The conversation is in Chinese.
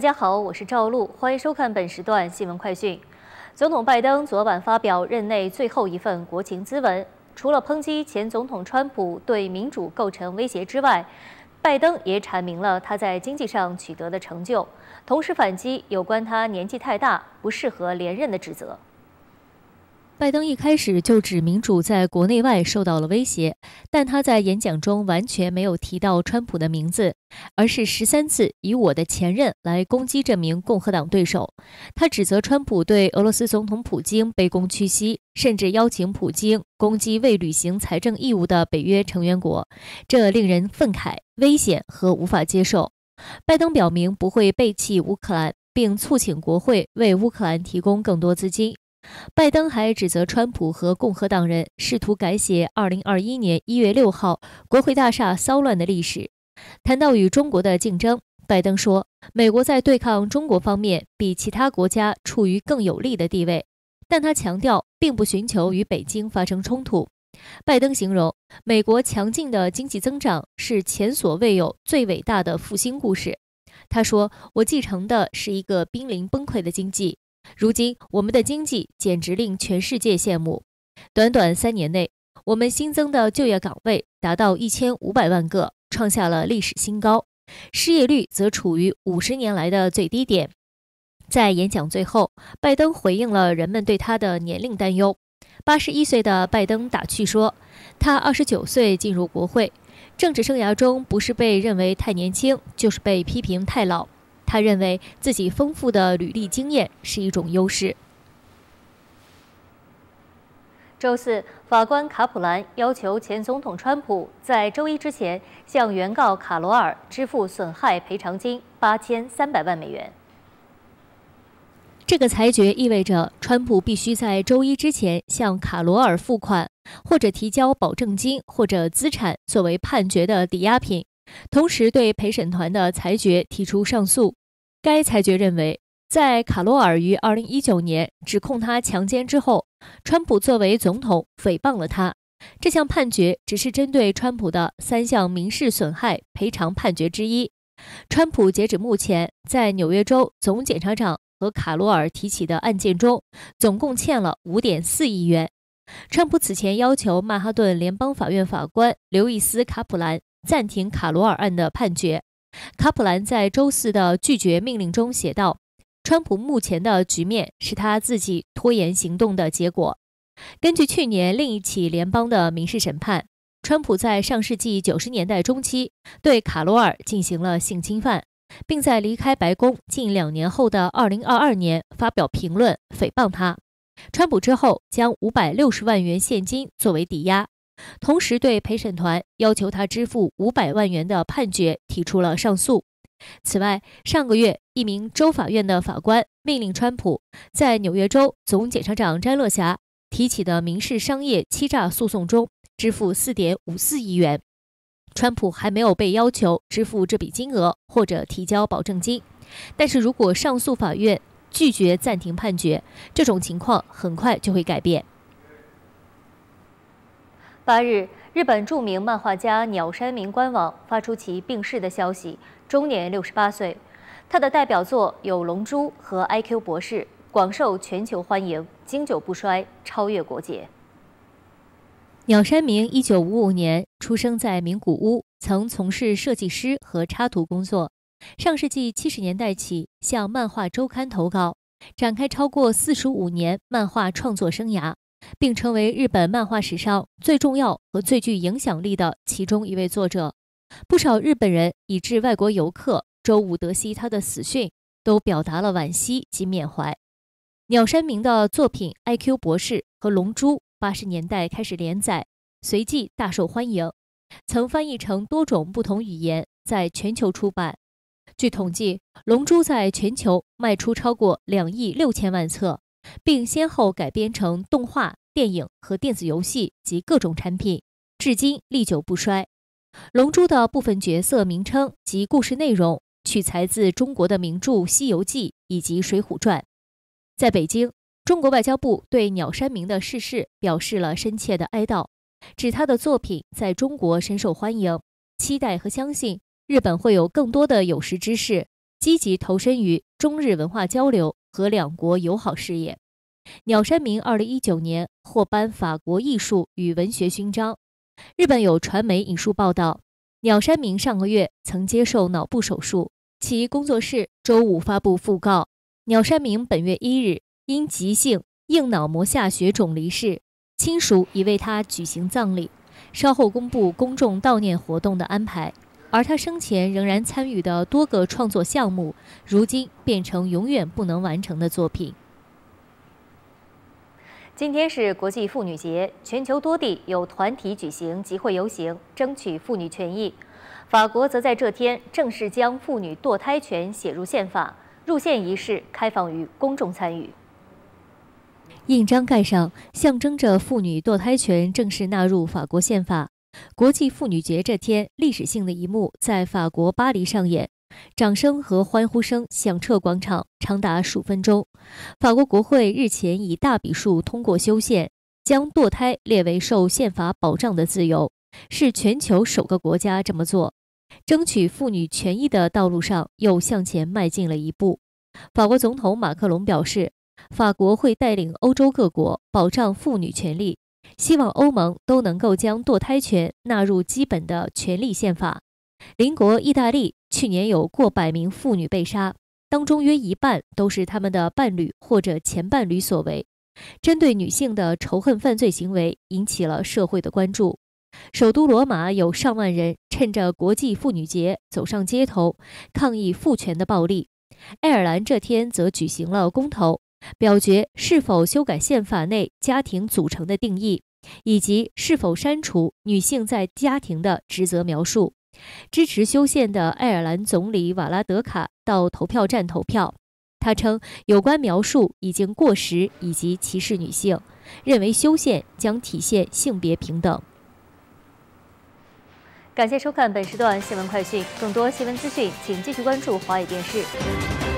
大家好，我是赵璐，欢迎收看本时段新闻快讯。总统拜登昨晚发表任内最后一份国情咨文，除了抨击前总统川普对民主构成威胁之外，拜登也阐明了他在经济上取得的成就，同时反击有关他年纪太大不适合连任的指责。拜登一开始就指民主在国内外受到了威胁，但他在演讲中完全没有提到川普的名字，而是十三次以我的前任来攻击这名共和党对手。他指责川普对俄罗斯总统普京卑躬屈膝，甚至邀请普京攻击未履行财政义务的北约成员国，这令人愤慨、危险和无法接受。拜登表明不会背弃乌克兰，并促请国会为乌克兰提供更多资金。拜登还指责川普和共和党人试图改写2021年1月6号国会大厦骚乱的历史。谈到与中国的竞争，拜登说，美国在对抗中国方面比其他国家处于更有利的地位，但他强调并不寻求与北京发生冲突。拜登形容美国强劲的经济增长是前所未有最伟大的复兴故事。他说：“我继承的是一个濒临崩溃的经济。”如今，我们的经济简直令全世界羡慕。短短三年内，我们新增的就业岗位达到一千五百万个，创下了历史新高。失业率则处于五十年来的最低点。在演讲最后，拜登回应了人们对他的年龄担忧。八十一岁的拜登打趣说：“他二十九岁进入国会，政治生涯中不是被认为太年轻，就是被批评太老。”他认为自己丰富的履历经验是一种优势。周四，法官卡普兰要求前总统川普在周一之前向原告卡罗尔支付损害赔偿金八千三百万美元。这个裁决意味着川普必须在周一之前向卡罗尔付款，或者提交保证金或者资产作为判决的抵押品，同时对陪审团的裁决提出上诉。该裁决认为，在卡罗尔于2019年指控他强奸之后，川普作为总统诽谤了他。这项判决只是针对川普的三项民事损害赔偿判决之一。川普截止目前，在纽约州总检察长和卡罗尔提起的案件中，总共欠了5.4亿元。川普此前要求曼哈顿联邦法院法官刘易斯·卡普兰暂停卡罗尔案的判决。卡普兰在周四的拒绝命令中写道：“川普目前的局面是他自己拖延行动的结果。”根据去年另一起联邦的民事审判，川普在上世纪九十年代中期对卡罗尔进行了性侵犯，并在离开白宫近两年后的二零二二年发表评论诽谤他。川普之后将五百六十万元现金作为抵押。同时，对陪审团要求他支付五百万元的判决提出了上诉。此外，上个月，一名州法院的法官命令川普在纽约州总检察长詹洛霞提起的民事商业欺诈诉讼中支付四点五四亿元。川普还没有被要求支付这笔金额或者提交保证金，但是如果上诉法院拒绝暂停判决，这种情况很快就会改变。八日，日本著名漫画家鸟山明官网发出其病逝的消息，终年六十八岁。他的代表作有《龙珠》和《IQ 博士》，广受全球欢迎，经久不衰，超越国界。鸟山明一九五五年出生在名古屋，曾从事设计师和插图工作。上世纪七十年代起，向漫画周刊投稿，展开超过四十五年漫画创作生涯。并成为日本漫画史上最重要和最具影响力的其中一位作者。不少日本人以至外国游客周五德西他的死讯，都表达了惋惜及缅怀。鸟山明的作品《IQ 博士》和《龙珠》八十年代开始连载，随即大受欢迎，曾翻译成多种不同语言，在全球出版。据统计，《龙珠》在全球卖出超过两亿六千万册。并先后改编成动画、电影和电子游戏及各种产品，至今历久不衰。《龙珠》的部分角色名称及故事内容取材自中国的名著《西游记》以及《水浒传》。在北京，中国外交部对鸟山明的逝世表示了深切的哀悼，指他的作品在中国深受欢迎，期待和相信日本会有更多的有识之士积极投身于中日文化交流。和两国友好事业，鸟山明二零一九年获颁法国艺术与文学勋章。日本有传媒引述报道，鸟山明上个月曾接受脑部手术。其工作室周五发布讣告，鸟山明本月一日因急性硬脑膜下血肿离世，亲属已为他举行葬礼，稍后公布公众悼念活动的安排。而他生前仍然参与的多个创作项目，如今变成永远不能完成的作品。今天是国际妇女节，全球多地有团体举行集会游行，争取妇女权益。法国则在这天正式将妇女堕胎权写入宪法，入宪仪式开放于公众参与。印章盖上，象征着妇女堕胎权正式纳入法国宪法。国际妇女节这天，历史性的一幕在法国巴黎上演，掌声和欢呼声响彻广场，长达数分钟。法国国会日前以大笔数通过修宪，将堕胎列为受宪法保障的自由，是全球首个国家这么做，争取妇女权益的道路上又向前迈进了一步。法国总统马克龙表示，法国会带领欧洲各国保障妇女权利。希望欧盟都能够将堕胎权纳入基本的权利宪法。邻国意大利去年有过百名妇女被杀，当中约一半都是他们的伴侣或者前伴侣所为。针对女性的仇恨犯罪行为引起了社会的关注。首都罗马有上万人趁着国际妇女节走上街头，抗议父权的暴力。爱尔兰这天则举行了公投，表决是否修改宪法内家庭组成的定义。以及是否删除女性在家庭的职责描述，支持修宪的爱尔兰总理瓦拉德卡到投票站投票。他称有关描述已经过时以及歧视女性，认为修宪将体现性别平等。感谢收看本时段新闻快讯，更多新闻资讯，请继续关注华语电视。